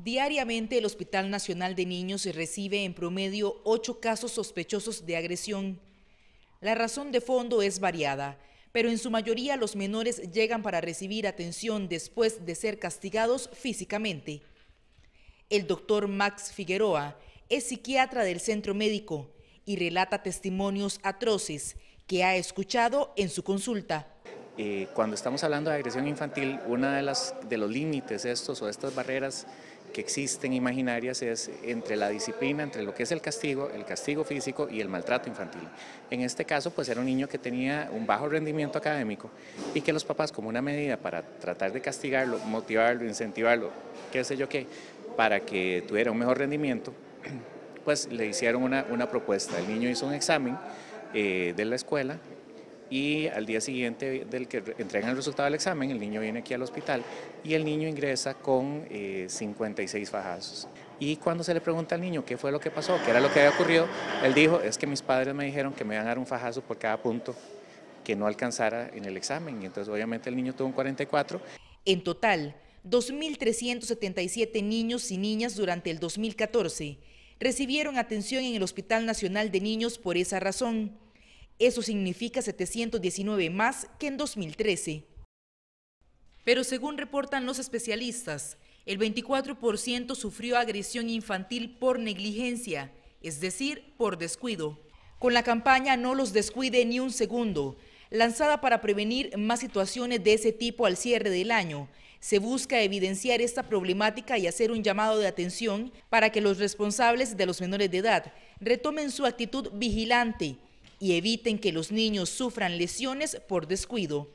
Diariamente el Hospital Nacional de Niños recibe en promedio ocho casos sospechosos de agresión. La razón de fondo es variada, pero en su mayoría los menores llegan para recibir atención después de ser castigados físicamente. El doctor Max Figueroa es psiquiatra del centro médico y relata testimonios atroces que ha escuchado en su consulta. Eh, cuando estamos hablando de agresión infantil, uno de, de los límites estos o estas barreras que existen imaginarias es entre la disciplina, entre lo que es el castigo, el castigo físico y el maltrato infantil. En este caso, pues era un niño que tenía un bajo rendimiento académico y que los papás, como una medida para tratar de castigarlo, motivarlo, incentivarlo, qué sé yo qué, para que tuviera un mejor rendimiento, pues le hicieron una, propuesta. El niño hizo un examen eh, de la escuela y al día siguiente del que entregan el resultado del examen, el niño viene aquí al hospital y el niño ingresa con 56 eh, fajazos. Y cuando se le pregunta al niño qué fue lo que pasó, qué era lo que había ocurrido, él dijo, es que mis padres me dijeron que me iban a dar un fajazo por cada punto que no alcanzara en el examen. Y entonces obviamente el niño tuvo un 44. En total, 2.377 niños y niñas durante el 2014 recibieron atención en el Hospital Nacional de Niños por esa razón. Eso significa 719 más que en 2013. Pero según reportan los especialistas, el 24% sufrió agresión infantil por negligencia, es decir, por descuido. Con la campaña No los descuide ni un segundo, lanzada para prevenir más situaciones de ese tipo al cierre del año, se busca evidenciar esta problemática y hacer un llamado de atención para que los responsables de los menores de edad retomen su actitud vigilante y eviten que los niños sufran lesiones por descuido.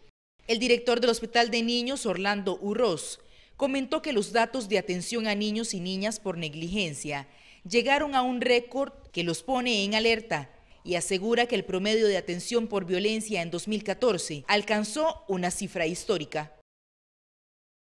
El director del Hospital de Niños, Orlando Urroz, comentó que los datos de atención a niños y niñas por negligencia llegaron a un récord que los pone en alerta y asegura que el promedio de atención por violencia en 2014 alcanzó una cifra histórica.